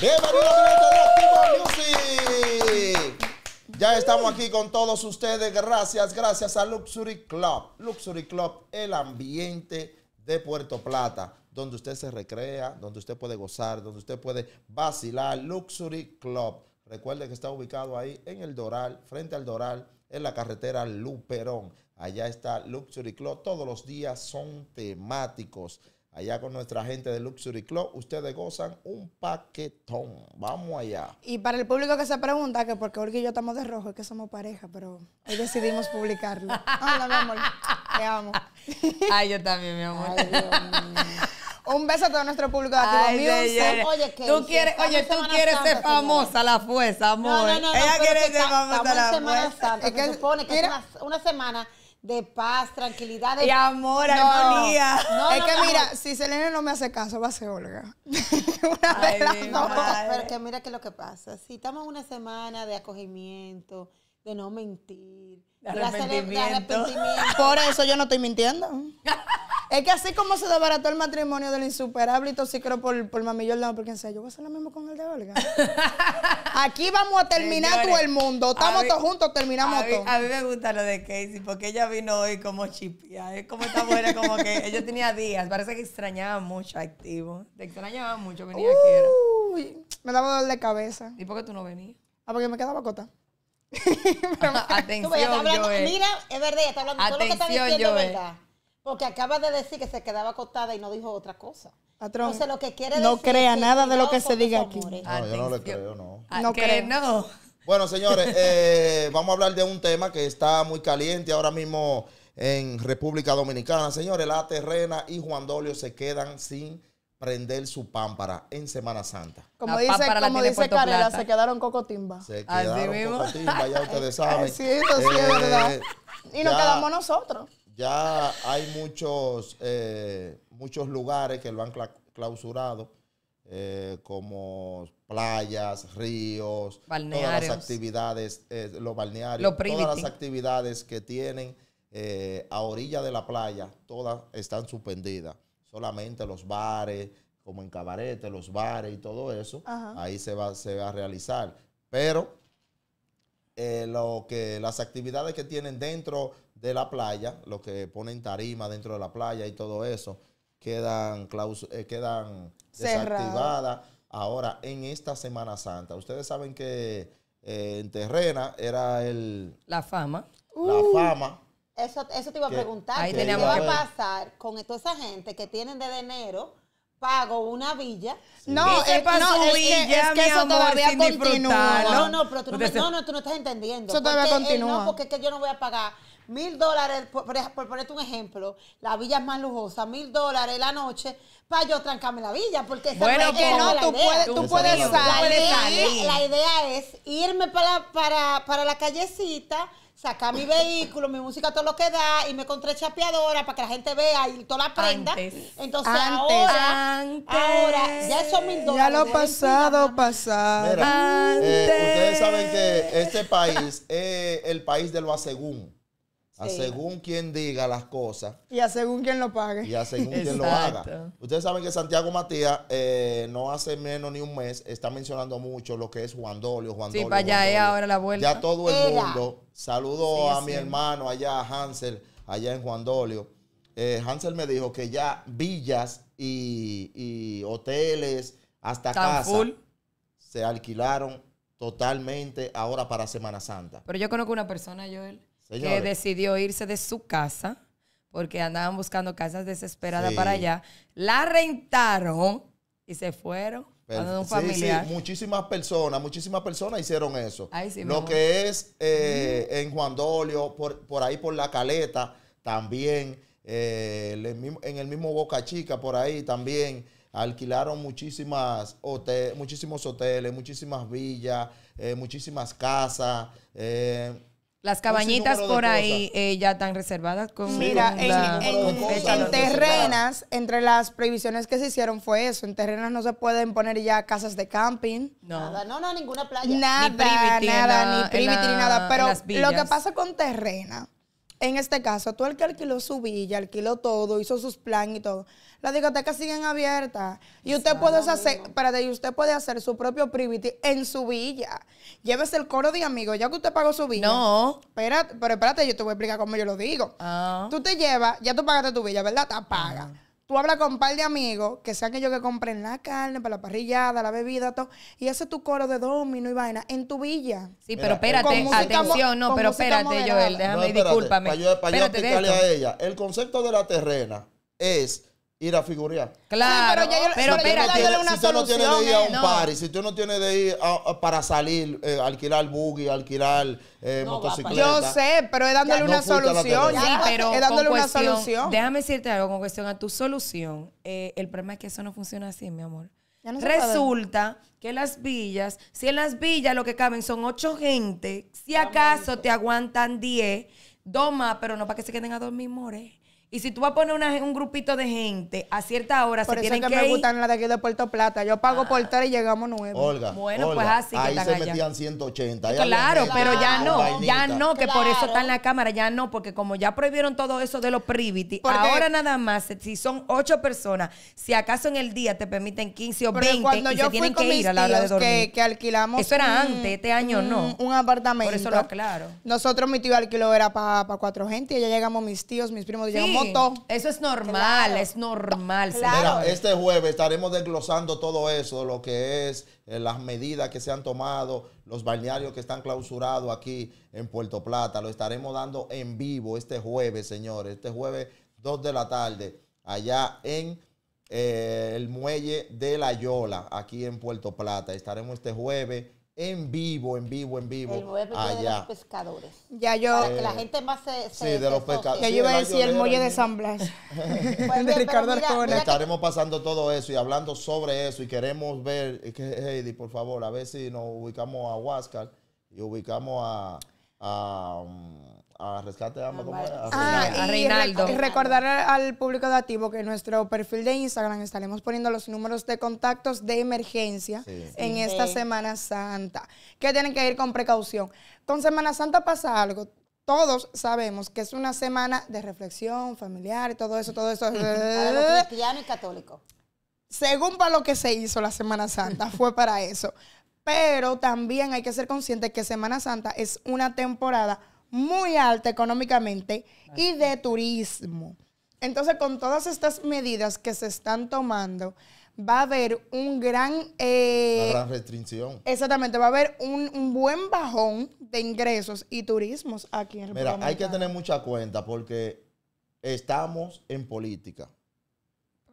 Bienvenidos a Music. Ya estamos aquí con todos ustedes. Gracias, gracias a Luxury Club. Luxury Club, el ambiente de Puerto Plata, donde usted se recrea, donde usted puede gozar, donde usted puede vacilar. Luxury Club. Recuerde que está ubicado ahí en el Doral, frente al Doral, en la carretera Luperón. Allá está Luxury Club. Todos los días son temáticos. Allá con nuestra gente de Luxury Club, ustedes gozan un paquetón. Vamos allá. Y para el público que se pregunta, que porque Olga y yo estamos de rojo, es que somos pareja, pero hoy decidimos publicarlo. Hola, mi amor. Te amo. Ay, yo también, mi amor. Ay, Dios mío. Un beso a todo nuestro público de Activo Oye, ¿qué tú quieres, oye, tú quieres ser famosa la fuerza, amor. Ella quiere ser famosa la fuerza. Es que supone que una semana de paz, tranquilidad. De... Y amor, armonía. es que mira, si Selena no me hace caso, va a ser Olga. una vez las dos. Pero que mira que lo que pasa. Si estamos una semana de acogimiento, de no mentir, de arrepentimiento. De arrepentimiento. Por eso yo no estoy mintiendo. Es que así como se desbarató el matrimonio del insuperable y creo por, por Mami Jordan, porque en serio, yo voy a hacer lo mismo con el de Olga. Aquí vamos a terminar todo el mundo. Estamos todos juntos, terminamos a todos. A mí me gusta lo de Casey, porque ella vino hoy como chipia. Es como esta mujer, como que ella tenía días. Parece que extrañaba mucho activo. Te extrañaba mucho venía aquí. me daba dolor de cabeza. ¿Y por qué tú no venías? Ah, porque me quedaba cota. Atención, Mira, es verdad, está hablando Atención, todo lo que está diciendo, es verdad. Porque acaba de decir que se quedaba acostada y no dijo otra cosa. Patrón, Entonces, lo que quiere no crea nada de lo que se diga aquí. No, yo no le creo, no. Ah, no creen No. Bueno, señores, eh, vamos a hablar de un tema que está muy caliente ahora mismo en República Dominicana. Señores, La Terrena y Juan Dolio se quedan sin prender su pámpara en Semana Santa. Como dice, como Carela, se quedaron cocotimba. Se quedaron ya ustedes saben. sí, eso sí es eh, verdad. Y nos quedamos nosotros. Ya hay muchos, eh, muchos lugares que lo han clausurado, eh, como playas, ríos, todas las actividades, eh, los balnearios, todas las actividades que tienen a orilla de la playa, todas están suspendidas. Solamente los bares, como en cabarete, los bares y todo eso, ahí se va, se va a realizar. Pero lo que las actividades que tienen dentro de la playa, los que ponen tarima dentro de la playa y todo eso, quedan, eh, quedan desactivadas. Ahora, en esta Semana Santa, ustedes saben que eh, en Terrena era el... La fama. La fama. Eso, eso te iba a preguntar. ¿Qué va a pasar con toda esa gente que tienen de enero pago una villa? No, es, para no, villa, que, es que eso todavía continúa. No, no, pero tú no, no, no, tú no estás entendiendo. Eso todavía eh, continúa. no, porque es que yo no voy a pagar mil dólares, por, ponerte un ejemplo, la villa es más lujosa, mil dólares la noche, para yo trancarme la villa, porque bueno, que no, tú, puedes, puedes salir. La, idea es irme para, para, para la callecita, sacar mi vehículo, mi música, todo lo que da, y me encontré chapeadora para que la gente vea y toda la prenda. Entonces ahora, ahora, ya son mil dólares. Ya lo pasado, pasado. Eh, ustedes saben que este país es el país de lo asegún. A según quien diga las cosas. Y a según quien lo pague. Y a según quien lo haga. Ustedes saben que Santiago Matías eh, no hace menos ni un mes está mencionando mucho lo que es Juan Dolio. Juan sí, para allá es ahora la vuelta. Ya todo el mundo Saludo a mi hermano allá, Hansel, allá en Juan Dolio. Eh, Hansel me dijo que ya villas y, y hoteles hasta casa se alquilaron totalmente ahora para Semana Santa. Pero yo conozco una persona, Joel que decidió irse de su casa porque andaban buscando casas desesperadas para allá. La rentaron y se fueron. a un familiar. Sí, muchísimas personas, muchísimas personas hicieron eso. Lo que es eh, en Juan por, por, ahí por la caleta, también, eh, en, el mismo, Boca Chica, por ahí también, alquilaron muchísimas muchísimos hoteles, muchísimas villas, eh, muchísimas casas. Las cabañitas por ahí eh, ya están reservadas con. Mira, en, terrenas, entre las prohibiciones que se hicieron fue eso. En terrenas no se pueden poner ya casas de camping. No. Nada, no, no, ninguna playa. Nada, ni nada, ni privity ni nada. Pero lo que pasa con terrenas, en este caso, tú el que alquiló su villa, alquiló todo, hizo sus planes y todo, las discotecas siguen abiertas. Y usted puede hacer, espérate, y usted puede hacer su propio privity en su villa. Llévese el coro de amigos, ya que usted pagó su villa. No. Espérate, pero espérate, yo te voy a explicar cómo yo lo digo. Ah. Tú te llevas, ya tú pagaste tu villa, ¿verdad? Te apaga. Ah. Tú hablas con un par de amigos que sean ellos que compren la carne, para la parrillada, la bebida, todo. Y ese tu coro de domino y vaina en tu villa. Sí, pero eh, espérate, atención, no, pero espérate, Joel, déjame, disculparme. espérate, discúlpame. a ella, el concepto de la terrena es ir a figurear. Claro, pero, yo, pero, si tú no tienes de ir a un ¿eh? party, si tú no tienes de ir para salir, eh, alquilar buggy, alquilar eh, motocicleta. Yo sé, pero es dándole una solución. es dándole una solución. Déjame decirte algo con cuestión a tu solución. el problema es que eso no funciona así, mi amor. Resulta que las villas, si en las villas lo que caben son ocho gente, si acaso te aguantan diez, dos más, pero no para que se queden a dormir, more. Y si tú vas a poner un grupito de gente, a cierta hora por se tienen que Porque eso que me gustan las de aquí de Puerto Plata. Yo pago por tres y llegamos nueve. Olga, bueno, pues así ahí que se metían 180. claro, pero ya ah, no, ya no, que por eso está en la cámara, ya no, porque como ya prohibieron todo eso de los privity, ahora nada más, si son ocho personas, si acaso en el día te permiten 15 o 20 se tienen que ir a la de dormir. Que, alquilamos eso era antes, este año no. Un apartamento. Por eso lo aclaro. Nosotros, mi tío alquiló era para cuatro gente y ya llegamos mis tíos, mis primos, y llegamos eso es normal, es normal. este jueves estaremos desglosando todo eso, lo que es eh, las medidas que se han tomado, los balnearios que están clausurados aquí en Puerto Plata. Lo estaremos dando en vivo este jueves, señores. Este jueves, 2 de la tarde, allá en eh, el muelle de La Yola, aquí en Puerto Plata. Estaremos este jueves en vivo, en vivo, en vivo. El ya. de los pescadores. Ya yo. Para que la gente más se. sí, de los pescadores. Ya yo iba a decir el muelle de San Blas. pues de Ricardo Arcona. Estaremos pasando todo eso y hablando sobre eso. Y queremos ver, que, Heidi, por favor, a ver si nos ubicamos a Huáscar y ubicamos a. a um, a rescate a, ah, y recordar al público dativo que en nuestro perfil de Instagram estaremos poniendo los números de contactos de emergencia en esta Semana Santa, que tienen que ir con precaución. Con Semana Santa pasa algo. Todos sabemos que es una semana de reflexión familiar y todo eso, todo eso. para los cristianos y católicos. Según para lo que se hizo la Semana Santa, fue para eso. Pero también hay que ser conscientes que Semana Santa es una temporada muy alta económicamente y de turismo. Entonces, con todas estas medidas que se están tomando, va a haber un gran... Eh, Una gran restricción. Exactamente, va a haber un, buen bajón de ingresos y turismos aquí en país. Mira, hay que tener mucha cuenta porque estamos en política.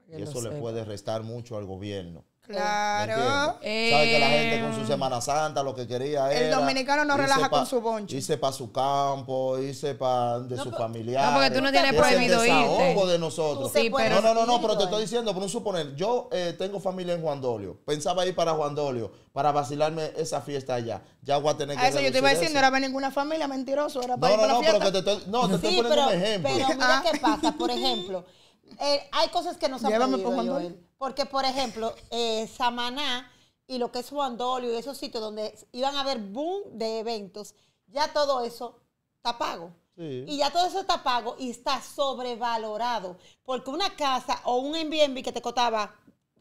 y eso le puede restar mucho al gobierno. Claro. ¿sabes Sabe que la gente con su eh, Semana Santa lo que quería era. El dominicano no relaja con su bonche. Hice para su campo, hice para de su familiar. No, porque tú no tienes prohibido es el de nosotros. Sí, pero pues, no, no, no, no, pero te pues. estoy diciendo, por un suponer, yo eh, tengo familia en Juan Dolio. Pensaba ir para Juan Dolio para vacilarme esa fiesta allá. Ya voy a tener que. A ah, eso yo te iba diciendo no era para ninguna familia, mentiroso, era para no, ir para no, Pero que te estoy, no, te estoy poniendo un ejemplo. Pero mira qué pasa, por ejemplo. Eh, hay cosas que nos han pedido, Porque, por ejemplo, eh, Samaná y lo que es Juan Dolio y esos sitios donde iban a haber boom de eventos, ya todo eso está pago. Y ya todo eso está pago y está sobrevalorado. Porque una casa o un Airbnb que te cotaba,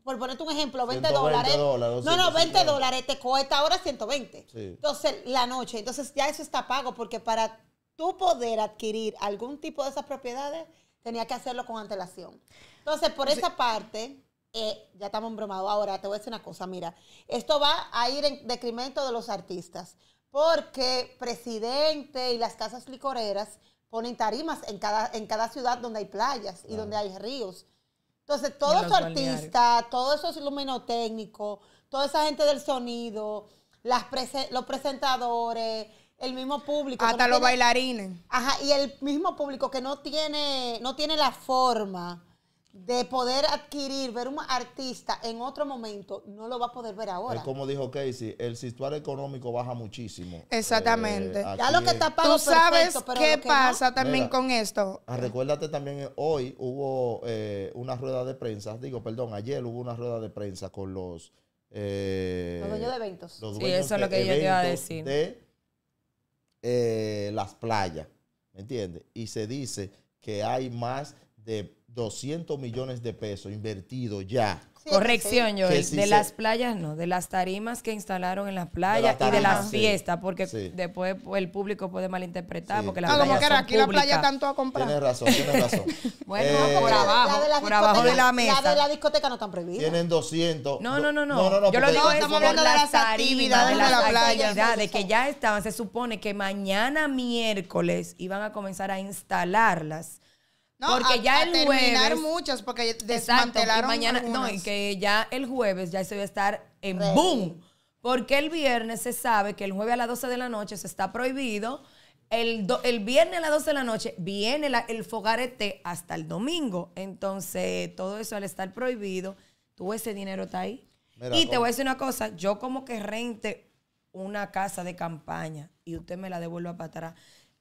por ponerte un ejemplo, 20 dólares. no, no, 20 dólares te cuesta ahora 120. Entonces, la noche. Entonces, ya eso está pago porque para tú poder adquirir algún tipo de esas propiedades, tenía que hacerlo con antelación. Entonces, por esa parte, eh, ya estamos embromados. Ahora, te voy a decir una cosa, mira, esto va a ir en decremento de los artistas, porque presidente y las casas licoreras ponen tarimas en cada, en cada ciudad donde hay playas y donde hay ríos. Entonces, todos los artistas, todos esos eso toda esa gente del sonido, las los presentadores, el mismo público. Hasta los bailarines. Ajá, y el mismo público que no tiene, no tiene la forma de poder adquirir, ver un artista en otro momento, no lo va a poder ver ahora. Es como dijo Casey, el situar económico baja muchísimo. Exactamente. Eh, ya lo que está pasando Tú sabes qué pasa también con esto. Ah, recuérdate también, eh, hoy hubo eh, una rueda de prensa, digo, perdón, ayer hubo una rueda de prensa con los... los dueños de eventos. sí, eso es lo que yo te iba a decir. Eh, las playas, ¿me entiendes? Y se dice que hay más de 200 millones de pesos invertidos ya Corrección, Joel. de las playas, no. De las tarimas que instalaron en las playas y de las fiestas, porque después el público puede malinterpretar. Porque las ah, como que aquí la playa tanto a comprar. Tienes razón, tienes razón. bueno, eh, por abajo. La de por abajo de la mesa. La de la discoteca no están prohibidas. Tienen 200. No, no, no. no. no, Yo lo digo, estamos hablando de las actividades de la playa. De que ya estaban. Se supone que mañana miércoles iban a comenzar a instalarlas porque ya el jueves, porque desmantelaron mañana, no, y que ya el jueves ya se va a estar en boom, porque el viernes se sabe que el jueves a las 12 de la noche se está prohibido. El, el viernes a las 12 de la noche viene el fogarete hasta el domingo. Entonces, todo eso al estar prohibido, tú ese dinero está ahí. y te voy a decir una cosa, yo como que rente una casa de campaña y usted me la devuelva para atrás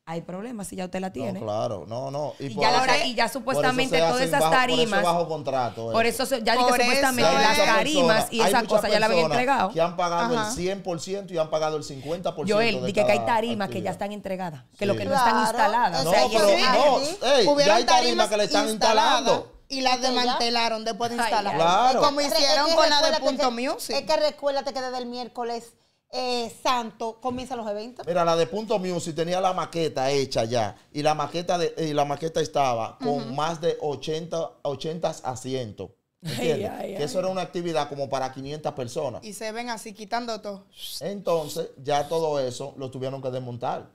hay problemas si ya usted la tiene. No, claro, no, no. Y, ya, ya, supuestamente todas esas tarimas. Por eso bajo contrato. Por eso ya dije supuestamente las tarimas y esas cosas ya la habían entregado. Que han pagado el 100% y han pagado el 50%. Joel, dije que hay tarimas que ya están entregadas, que lo que no están instaladas. O sea, no, pero no, ya hay tarimas que le están instalando y las desmantelaron después de instalar. Claro. Como hicieron con la de Punto Music. Es que recuérdate que desde el miércoles eh, santo comienzan los eventos. Mira, la de Punto Music tenía la maqueta hecha ya. Y la maqueta, y la maqueta estaba con más de 80, 80 asientos. ¿Entiendes? que eso era una actividad como para 500 personas. Y se ven así quitando todo. Entonces, ya todo eso lo tuvieron que desmontar.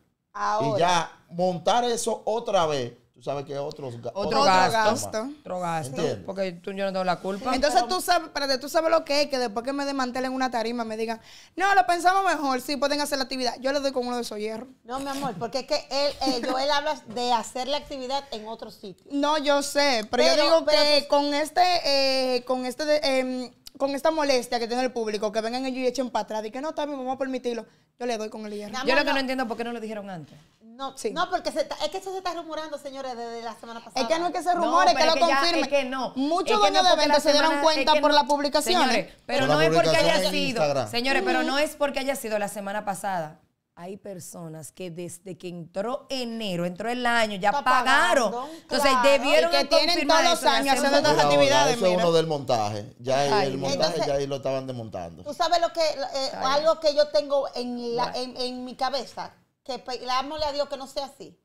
Y ya montar eso otra vez sabes que otros otro, otro gasto. Otro gasto. porque tú, yo no tengo la culpa. Entonces tú sabes, espérate, tú sabes lo que es, que después que me desmantelen una tarima me digan, no, lo pensamos mejor, sí, pueden hacer la actividad. Yo le doy con uno de esos hierros. No, mi amor, porque es que él, eh, habla de hacer la actividad en otro sitio. No, yo sé, pero, yo digo que con este, eh, con este, em, con esta molestia que tiene el público, que vengan ellos y echen para atrás, y que no, también vamos a permitirlo, yo le doy con el hierro. Yo lo que no entiendo es por qué no lo dijeron antes. No, Sí. no, porque se es que eso se está rumorando, señores, desde la semana pasada. Es que no es que se rumore, es que lo confirme. es que no. Muchos Es dueños de eventos se dieron cuenta por la las publicaciones. pero no es porque haya sido. Señores, pero no es porque haya sido la semana pasada hay personas que desde que entró enero, entró el año, ya pagaron. Entonces debieron que tienen todos los años haciendo estas actividades. Eso es uno del montaje. Ya el montaje ya ahí lo estaban desmontando. Tú sabes lo que eh, algo que yo tengo en, mi cabeza, que pegámosle a Dios que no sea así.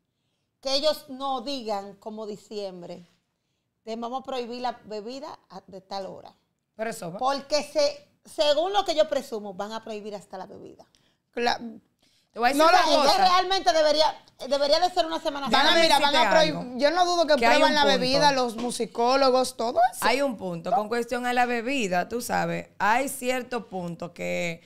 Que ellos no digan como diciembre, te vamos a prohibir la bebida de tal hora. Pero eso Porque se, según lo que yo presumo, van a prohibir hasta la bebida no, la, realmente debería, debería de ser una semana Van a, mirar van a Yo no dudo que, prueban la bebida, los musicólogos, todo eso. Hay un punto. Con cuestión a la bebida, tú sabes, hay cierto punto que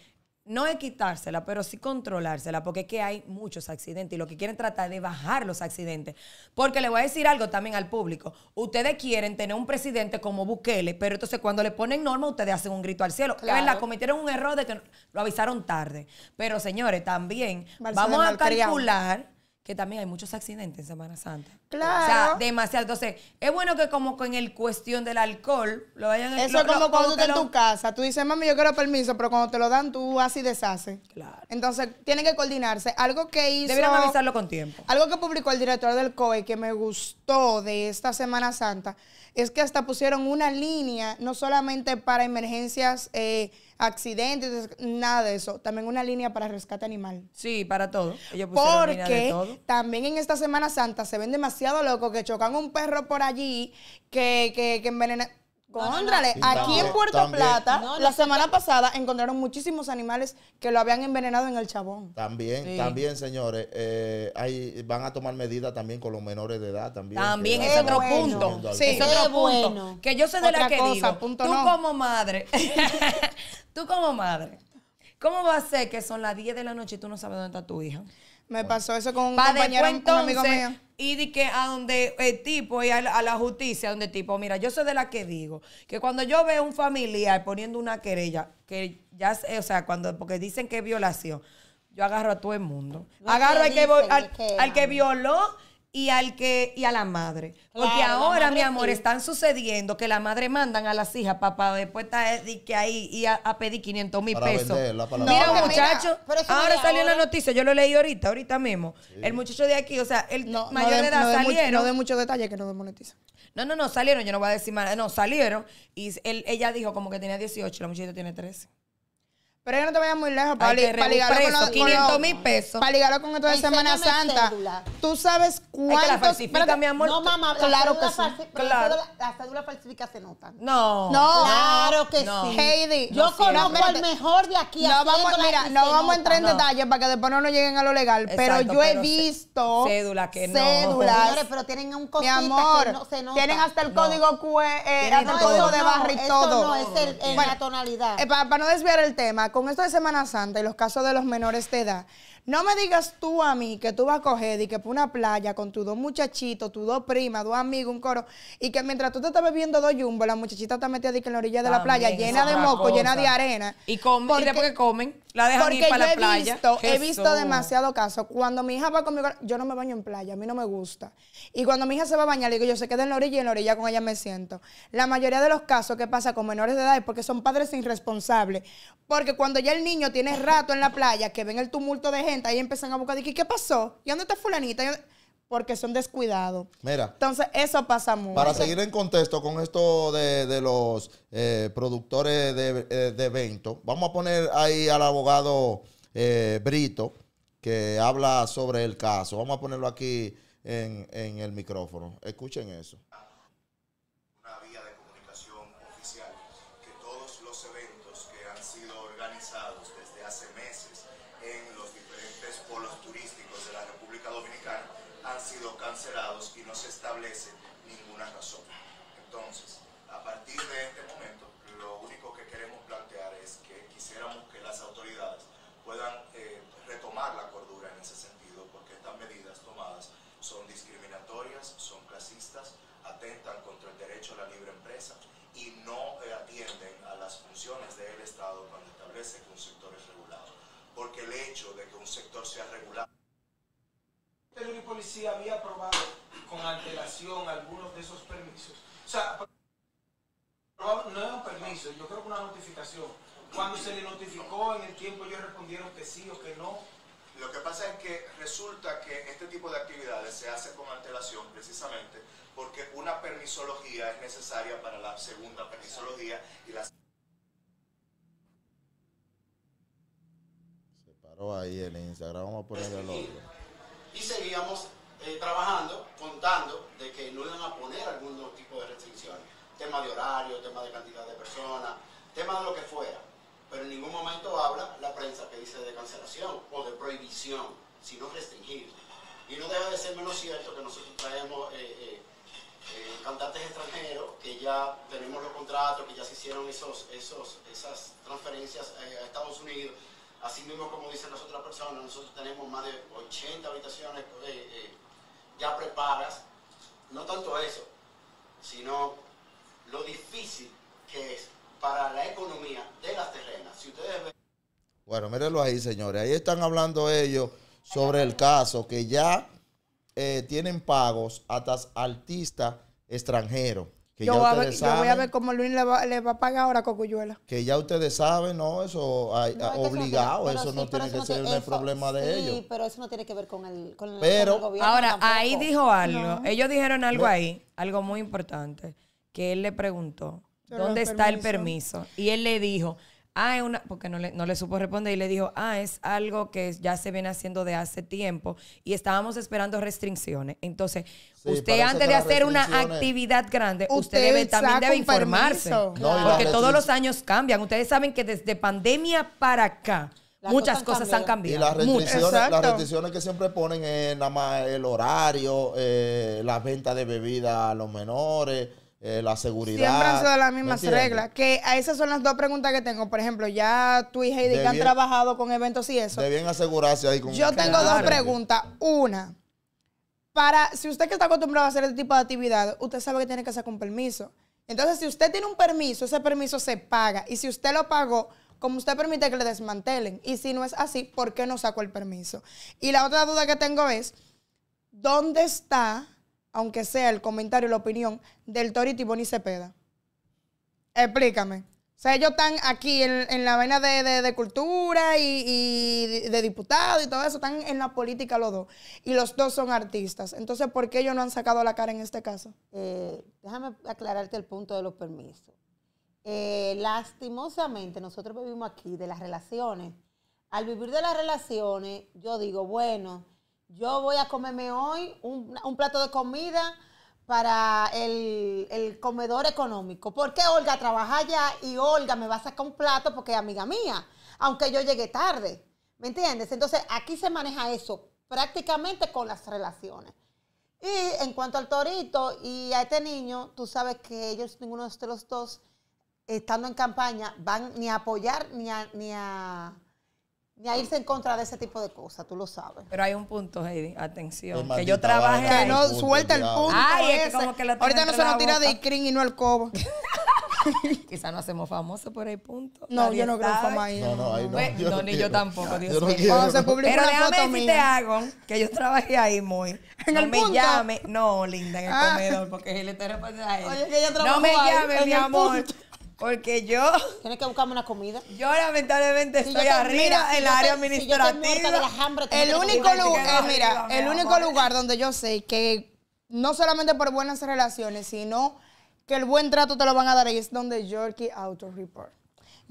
no es quitársela, pero sí controlársela, porque es que hay muchos accidentes y lo que quieren tratar de bajar los accidentes. Porque le voy a decir algo también al público. Ustedes quieren tener un presidente como Bukele, pero entonces cuando le ponen norma, ustedes hacen un grito al cielo. Claro. ¿verdad? Cometieron un error de que lo avisaron tarde. Pero señores, también vamos a calcular que también hay muchos accidentes en Semana Santa. Claro. O sea, demasiado. Entonces, es bueno que como con el cuestión del alcohol, lo vayan... Eso es como cuando tú estás en tu casa, tú dices, mami, yo quiero permiso, pero cuando te lo dan, tú así deshaces. Claro. Entonces, tienen que coordinarse. Algo que hizo... Deberían avisarlo con tiempo. Algo que publicó el director del COE que me gustó de esta Semana Santa es que hasta pusieron una línea, no solamente para emergencias... Eh, accidentes, nada de eso. También una línea para rescate animal. Sí, para todo. Porque también en esta Semana Santa se ven demasiado locos que chocan un perro por allí que, que, que envenenan. aquí en Puerto Plata, la semana pasada encontraron muchísimos animales que lo habían envenenado en el chabón. También, también, señores, eh, van a tomar medidas también con los menores de edad. También, también es otro punto. Sí, es otro punto. Que yo sé de la que digo, tú como madre, Tú como madre, ¿cómo va a ser que son las 10 de la noche y tú no sabes dónde está tu hija? Me pasó eso con un compañero, un amigo mío. Y di a donde el tipo, y a la, justicia, donde el tipo, mira, yo soy de la que digo, que cuando yo veo un familiar poniendo una querella, que ya, o sea, cuando, porque dicen que es violación, yo agarro a todo el mundo. Agarro al que, al que violó y al que y a la madre. Porque ahora, mi amor, están sucediendo que la madre mandan a las hijas, papá, después está eh, que ahí y a, pedir 500 mil pesos. mira, muchacho, ahora salió la noticia, yo lo leí ahorita, ahorita mismo. El muchacho de aquí, o sea, el mayor de, edad salieron. De no que no No, no, no, salieron, yo no voy a decir más, no, salieron. Y él, ella dijo como que tenía 18, la muchacha tiene 13. Pero yo no te vayas muy lejos para, ligarlo con mil pesos. Para ligarlo con esto de Semana Santa. ¿Tú sabes cuánto? falsifica, mi amor. No, mamá, claro la que sí. Claro. La, cédula falsifica se nota. No. No. Claro que sí. Heidi. Yo conozco al mejor de aquí. No vamos, mira, no vamos a entrar en detalles para que después no nos lleguen a lo legal. pero yo he visto. cédulas, que no. Cédulas. pero tienen un cosita mi amor, que no se nota. Tienen hasta el código QR, eh, hasta el código de barra y todo. No, es la tonalidad. Eh, para no desviar el tema con esto de Semana Santa y los casos de los menores de edad, no me digas tú a mí que tú vas a coger y que por una playa con tus dos muchachitos, tus dos primas, dos amigos, un coro, y que mientras tú te estás bebiendo dos yumbos la muchachita está metida en la orilla de la playa, llena de moco, llena de arena. Y, comen, porque, comen, la dejan para la he playa. Visto, he visto demasiado caso. Cuando mi hija va conmigo, yo no me baño en playa, a mí no me gusta. Y cuando mi hija se va a bañar, digo, yo se queda en la orilla y en la orilla con ella me siento. La mayoría de los casos que pasa con menores de edad es porque son padres irresponsables. Porque cuando ya el niño tiene rato en la playa, que ven el tumulto de ahí empiezan a buscar, y ¿qué pasó? ¿Y dónde está fulanita? Porque son descuidados. Mira. Entonces, eso pasa mucho. Para seguir en contexto con esto de, los eh, productores de, eh, de eventos, vamos a poner ahí al abogado eh, Brito, que habla sobre el caso. Vamos a ponerlo aquí en, el micrófono. Escuchen eso. Una vía de comunicación oficial que que todos los eventos han sido organizados desde hace meses en los diferentes polos turísticos de la República Dominicana han sido cancelados y no se establece ninguna razón. Entonces, a partir de este momento, lo único que queremos plantear es que quisiéramos que las autoridades puedan eh, retomar la cordura en ese sentido, porque estas medidas tomadas son discriminatorias, son clasistas, atentan contra el derecho a la libre empresa y no eh, atienden a las funciones del Estado cuando establece que un sector es porque el hecho de que un sector sea regulado. El Policía había aprobado con antelación algunos de esos permisos. O sea, no es un permiso, yo creo que una notificación. Cuando se le notificó en el tiempo, ellos respondieron que sí o que no. Lo que pasa es que resulta que este tipo de actividades se hace con antelación precisamente porque una permisología es necesaria para la segunda permisología y la ahí en Instagram, vamos a poner Y seguíamos eh, trabajando, contando de que no iban a poner algún tipo de restricciones. Tema de horario, tema de cantidad de personas, tema de lo que fuera. Pero en ningún momento habla la prensa que dice de cancelación o de prohibición, sino restringir. Y no deja de ser menos cierto que nosotros traemos eh, eh, cantantes extranjeros que ya tenemos los contratos, que ya se hicieron esos, esos, esas transferencias a Estados Unidos Así mismo, como dicen las otras personas, nosotros tenemos más de 80 habitaciones eh, eh, ya preparas. No tanto eso, sino lo difícil que es para la economía de las terrenas. Bueno, mírenlo ahí, señores. Ahí están hablando ellos sobre el caso que ya eh, tienen pagos hasta artistas extranjeros yo, voy a ver, cómo Luis le va, a pagar ahora a Cocuyuela. Que ya ustedes saben, no, eso ah, obligado, eso, no tiene que ser un problema de ellos. Sí, pero eso no tiene que ver con el, con el, pero, gobierno. Ahora, ahí dijo algo, ellos dijeron algo ahí, algo muy importante, que él le preguntó, ¿dónde está el permiso? Y él le dijo, ah, es una, porque no le, no le supo responder y le dijo, ah, es algo que ya se viene haciendo de hace tiempo y estábamos esperando restricciones. Entonces, usted antes de hacer una actividad grande, usted, debe, también debe informarse. porque todos los años cambian. Ustedes saben que desde pandemia para acá, muchas cosas, han cambiado. Y las restricciones, que siempre ponen es nada más el horario, eh, la venta de bebida a los menores. Eh, la seguridad. Siempre han sido las mismas reglas. Que a esas son las dos preguntas que tengo. Por ejemplo, ya tú y Heidi que han trabajado con eventos y eso. bien asegurarse ahí con Yo tengo dos preguntas. Una, para, si usted que está acostumbrado a hacer este tipo de actividad, usted sabe que tiene que sacar un permiso. Entonces, si usted tiene un permiso, ese permiso se paga. Y si usted lo pagó, como usted permite que le desmantelen. Y si no es así, ¿por qué no sacó el permiso? Y la otra duda que tengo es, ¿dónde está aunque sea el comentario, la opinión del Torito y Boni Cepeda? Explícame. O sea, ellos están aquí en, la vena de, de, cultura y, de diputado y todo eso, están en la política los dos. Y los dos son artistas. Entonces, ¿por qué ellos no han sacado la cara en este caso? Eh, déjame aclararte el punto de los permisos. Eh, lastimosamente, nosotros vivimos aquí de las relaciones. Al vivir de las relaciones, yo digo, bueno, yo voy a comerme hoy un, plato de comida para el, comedor económico. porque Olga trabaja allá y Olga me va a sacar un plato porque es amiga mía? Aunque yo llegué tarde. ¿Me entiendes? Entonces aquí se maneja eso prácticamente con las relaciones. Y en cuanto al torito y a este niño, tú sabes que ellos, ninguno de los dos, estando en campaña, van ni a apoyar ni ni a ni a irse en contra de ese tipo de cosas, tú lo sabes. Pero hay un punto, Heidi, atención, que yo trabaje Que no suelta el punto Ay, ese. Es como que lo Ahorita no se nos tira de crin y no al cobo. Quizá no hacemos famosos por ahí punto. No, yo no creo fama ahí. No, no, no. no, ni yo tampoco, Dios yo no quiero, hago, Pero déjame decirte que yo trabajé ahí muy. ¿En no el me llame, no, linda, en el ah. comedor, porque él está él. Oye, que ella trabajó No me llame, mi amor. Porque yo. Tienes que buscarme una comida. Yo, lamentablemente, estoy arriba en la área administrativa. el único lugar, eh, mira, el único lugar donde yo sé que no solamente por buenas relaciones, sino que el buen trato te lo van a dar ahí es donde Yorkie Auto Report.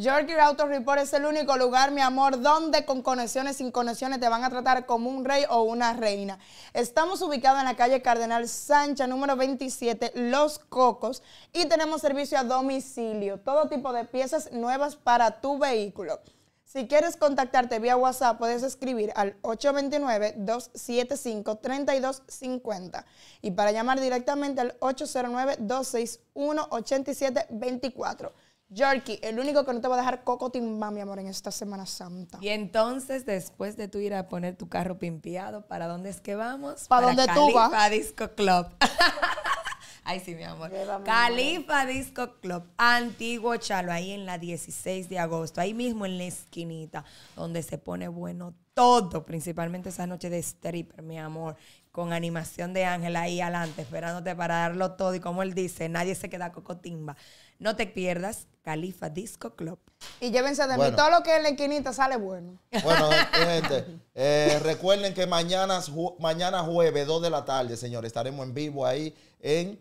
York Auto Report es el único lugar, mi amor, donde con conexiones, sin conexiones, te van a tratar como un rey o una reina. Estamos ubicados en la calle Cardenal Sancha, número 27, Los Cocos, y tenemos servicio a domicilio, todo tipo de piezas nuevas para tu vehículo. Si quieres contactarte vía WhatsApp, puedes escribir al 829-275-3250 y para llamar directamente al 809-261-8724. Yorky, el único que no te va a dejar coco timba, mi amor, en esta Semana Santa. Y entonces, después de tú ir a poner tu carro pimpiado, ¿para dónde es que vamos? ¿Para, dónde tú vas? Para Disco Club. Ay, sí, mi amor. Califa Disco Club, Antiguo Chalo, ahí en la 16 de agosto, ahí mismo en la esquinita, donde se pone bueno todo, principalmente esas noches de stripper, mi amor, con animación de Ángel ahí adelante, esperándote para darlo todo. Y como él dice, nadie se queda cocotimba. No te pierdas, Califa Disco Club. Y llévense de mí todo lo que es la esquinita sale bueno. Bueno, eh, gente, eh, recuerden que mañana, mañana jueves, 2 de la tarde, señores, estaremos en vivo ahí en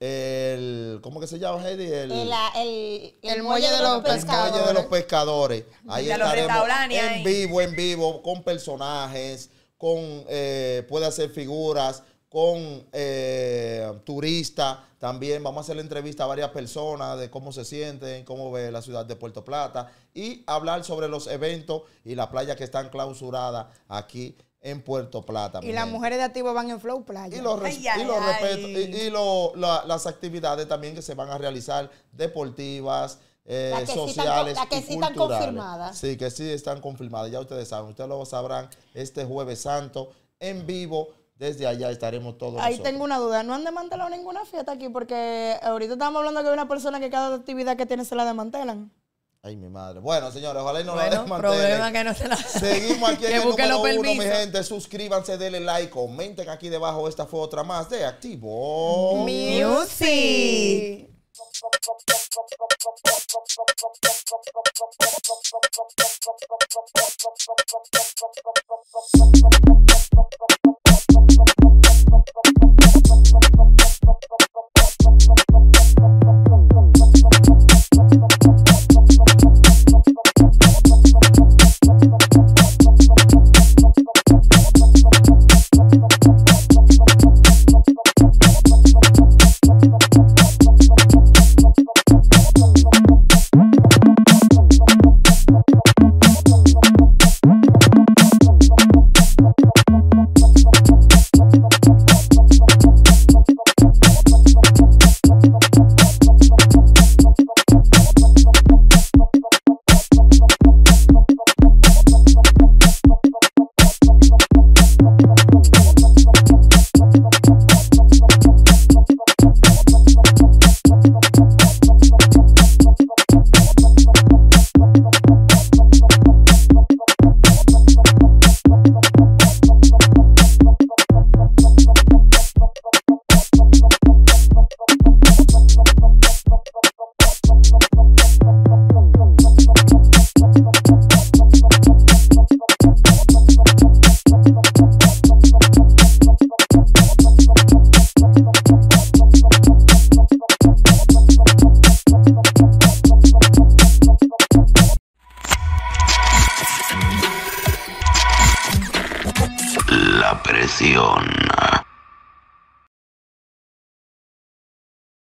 el ¿cómo que se llama El, muelle de los, pescadores. de los pescadores. Ahí en vivo, en vivo, con personajes, con eh, puede hacer figuras, con eh, turistas. También vamos a hacer la entrevista a varias personas de cómo se sienten, cómo ve la ciudad de Puerto Plata y hablar sobre los eventos y la playa que están clausuradas aquí en Puerto Plata. Y las mujeres de activo van en Flow Playa. Y, los y, respeto, y, lo, las actividades también que se van a realizar, deportivas, eh, sociales. Sí las que sí están confirmadas. Sí, que sí están confirmadas. Ya ustedes saben, ustedes lo sabrán este jueves santo en vivo. Desde allá estaremos todos. Ahí tengo una duda. ¿No han desmantelado ninguna fiesta aquí? Porque ahorita estamos hablando que hay una persona que cada actividad que tiene se la desmantelan. Ay, mi madre. Bueno, señores, ojalá y no bueno, la desmantelen. problema que no se la... Seguimos aquí en el número uno, mi gente. Suscríbanse, denle like, comenten aquí debajo esta fue otra más de Activo Music.